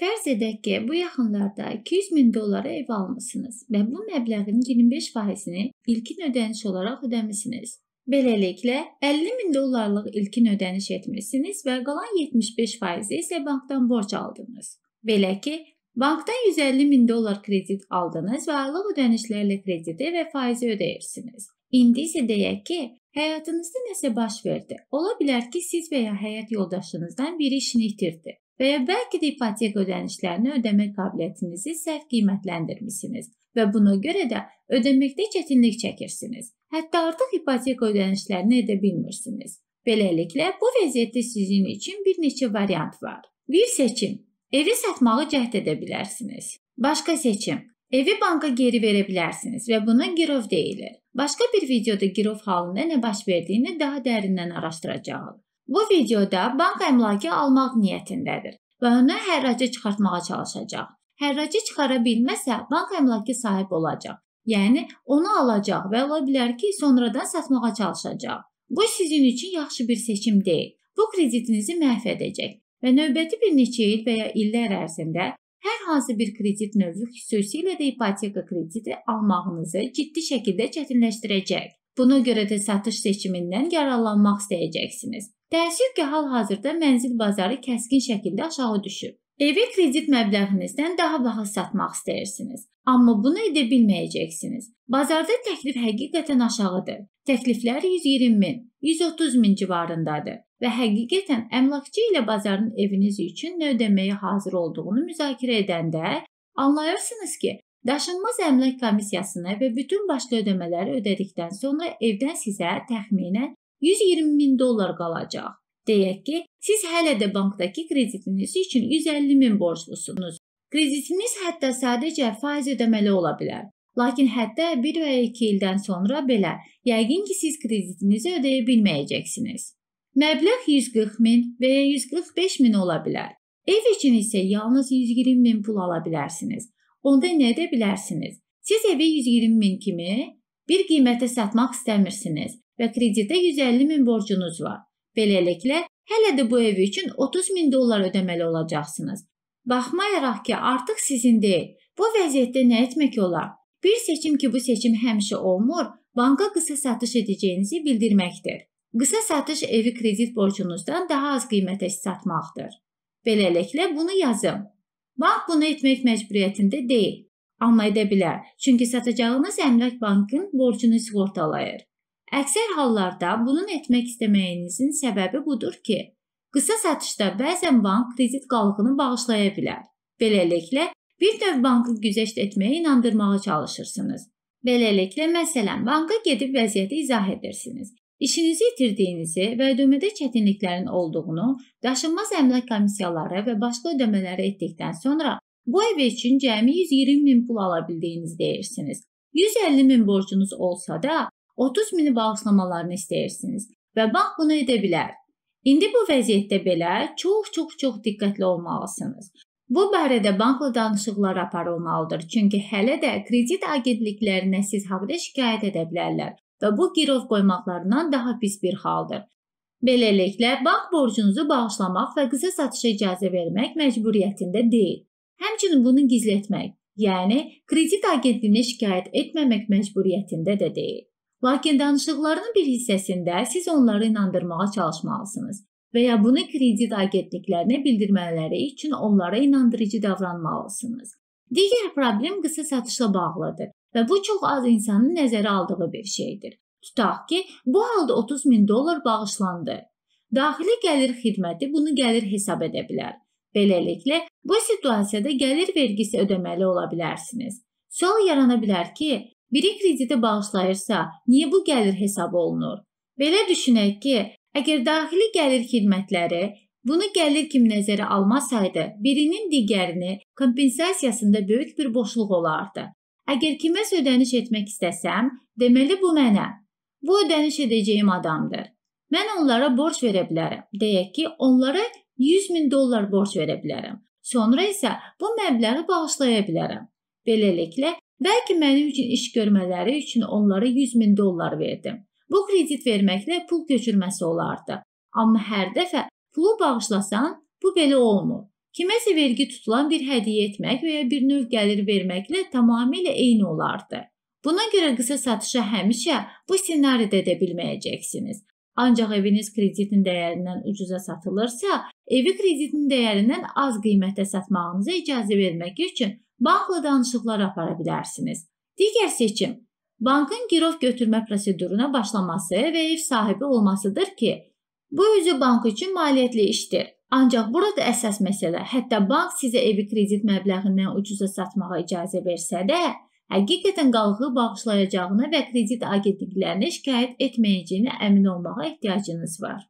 Fərz edək ki, bu yaxınlarda 200 min dollara ev almısınız və bu məbləğin 25 faizini ilkin ödəniş olaraq ödəmisiniz. Beləliklə, 50 min dollarlıq ilkin ödəniş etmisiniz və qalan 75 faizi isə bankdan borc aldınız. Belə ki, bankdan 150 min dollar kredit aldınız və aylıq ödənişlərlə krediti və faizi ödəyirsiniz. İndi isə deyək ki, həyatınızda nəsə baş verdi. Ola bilər ki, siz və ya həyat yoldaşınızdan biri işini itirdi və ya bəlkə də ipoteka ödənişlərini ödəmə qabiliyyətinizi səhv qiymətləndirmisiniz və buna görə də ödəməkdə çətinlik çəkirsiniz. Hətta artıq ipoteka ödənişlərini edə bilmirsiniz. Beləliklə, bu vəziyyətdə sizin üçün bir neçə variant var. Bir seçim: evi satmağı cəhd edə bilərsiniz. Başqa seçim: evi banka geri verə bilərsiniz və buna girov deyilir. Başqa bir videoda girov halında nə baş verdiyini daha dərindən araşdıracağıq. Bu videoda bank əmlakı almaq niyyətindədir və ona hərracı çıxartmağa çalışacaq. Hərracı çıxara bilməsə, bank əmlakı sahib olacaq. Yəni onu alacaq və ola bilər ki, sonradan satmağa çalışacaq. Bu sizin üçün yaxşı bir seçim deyil. Bu kreditinizi məhv edəcək və növbəti bir neçə il və ya illər ərzində hər hansı bir kredit növü, xüsusilə də ipoteka krediti almağınızı ciddi şəkildə çətinləşdirəcək. Buna görə də satış seçimindən yararlanmaq istəyəcəksiniz. Təəssüf ki, hal-hazırda mənzil bazarı kəskin şəkildə aşağı düşüb. Evi kredit məbləğinizdən daha baha satmaq istəyirsiniz, amma bunu edə bilməyəcəksiniz. Bazarda təklif həqiqətən aşağıdır. Təkliflər 120 min, 130 min civarındadır və həqiqətən əmlakçı ilə bazarın eviniz üçün nə ödəməyə hazır olduğunu müzakirə edəndə anlayırsınız ki, Daşınmaz əmlak komissiyasını və bütün başqa ödəmələri ödədikdən sonra evdən sizə təxminən 120 min dollar qalacaq. Deyək ki, siz hələ də bankdakı kreditiniz üçün 150 min borclusunuz. Kreditiniz hətta sadəcə faiz ödəməli ola bilər. Lakin hətta 1 və 2 ildən sonra belə yəqin ki, siz kreditinizi ödəyə bilməyəcəksiniz. Məbləğ 140 min və ya 145 min ola bilər. Ev üçün isə yalnız 120 min pul ala bilərsiniz onda nə edə bilərsiniz? Siz evi 120 min kimi bir qiymətə satmaq istəmirsiniz və kreditə 150 min borcunuz var. Beləliklə, hələ də bu ev üçün 30 min dollar ödəməli olacaqsınız. Baxmayaraq ki, artıq sizin deyil. Bu vəziyyətdə nə etmək olar? Bir seçim ki, bu seçim həmişə olmur, banka qısa satış edəcəyinizi bildirməkdir. Qısa satış evi kredit borcunuzdan daha az qiymətə satmaqdır. Beləliklə, bunu yazın. Bank bunu etmək məcburiyyətində deyil, amma edə bilər. Çünki satacağınız əmlak bankın borcunu sığortalayır. Əksər hallarda bunun etmək istəməyinizin səbəbi budur ki, qısa satışda bəzən bank kredit qalığını bağışlaya bilər. Beləliklə, bir növ bankı güzəşt etməyə inandırmağa çalışırsınız. Beləliklə, məsələn, banka gedib vəziyyəti izah edirsiniz. İşinizi itirdiyinizi və ödəmədə çətinliklərin olduğunu daşınmaz əmlak komissiyaları və başqa ödəmələri etdikdən sonra bu ev üçün cəmi 120 min pul ala bildiyinizi deyirsiniz. 150 min borcunuz olsa da 30 mini bağışlamalarını istəyirsiniz və bank bunu edə bilər. İndi bu vəziyyətdə belə çox-çox-çox diqqətli olmalısınız. Bu barədə bankla danışıqlar aparılmalıdır, çünki hələ də kredit agentliklərinə siz haqda şikayət edə bilərlər və bu girov qoymaqlarından daha pis bir haldır. Beləliklə, bank borcunuzu bağışlamaq və qısa satışa icazə vermək məcburiyyətində deyil. Həmçinin bunu gizlətmək, yəni kredit agentliyinə şikayət etməmək məcburiyyətində də deyil. Lakin danışıqlarının bir hissəsində siz onları inandırmağa çalışmalısınız və ya bunu kredit agentliklərinə bildirmələri üçün onlara inandırıcı davranmalısınız. Digər problem qısa satışla bağlıdır və bu çox az insanın nəzərə aldığı bir şeydir. Tutaq ki, bu halda 30 min dollar bağışlandı. Daxili gəlir xidməti bunu gəlir hesab edə bilər. Beləliklə, bu situasiyada gəlir vergisi ödəməli ola bilərsiniz. Sual yarana bilər ki, biri kreditə bağışlayırsa, niyə bu gəlir hesab olunur? Belə düşünək ki, əgər daxili gəlir xidmətləri bunu gəlir kimi nəzərə almasaydı, birinin digərini kompensasiyasında böyük bir boşluq olardı Əgər kiməsə ödəniş etmək istəsəm, deməli bu mənə. Bu ödəniş edəcəyim adamdır. Mən onlara borc verə bilərəm. Deyək ki, onlara 100 min dollar borc verə bilərəm. Sonra isə bu məbləği bağışlaya bilərəm. Beləliklə, bəlkə mənim üçün iş görmələri üçün onlara 100 min dollar verdim. Bu kredit verməklə pul köçürməsi olardı. Amma hər dəfə pulu bağışlasan, bu belə olmur kiməsə vergi tutulan bir hədiyyə etmək və ya bir növ gəlir verməklə tamamilə eyni olardı. Buna görə qısa satışa həmişə bu ssenaridə edə bilməyəcəksiniz. Ancaq eviniz kreditin dəyərindən ucuza satılırsa, evi kreditin dəyərindən az qiymətə satmağınıza icazə vermək üçün bankla danışıqlar apara bilərsiniz. Digər seçim bankın girov götürmə proseduruna başlaması və ev sahibi olmasıdır ki, bu özü bank üçün maliyyətli işdir. Ancaq burada əsas məsələ, hətta bank sizə evi kredit məbləğindən ucuza satmağa icazə versə də, həqiqətən qalğı bağışlayacağına və kredit agentliklərinə şikayət etməyəcəyinə əmin olmağa ehtiyacınız var.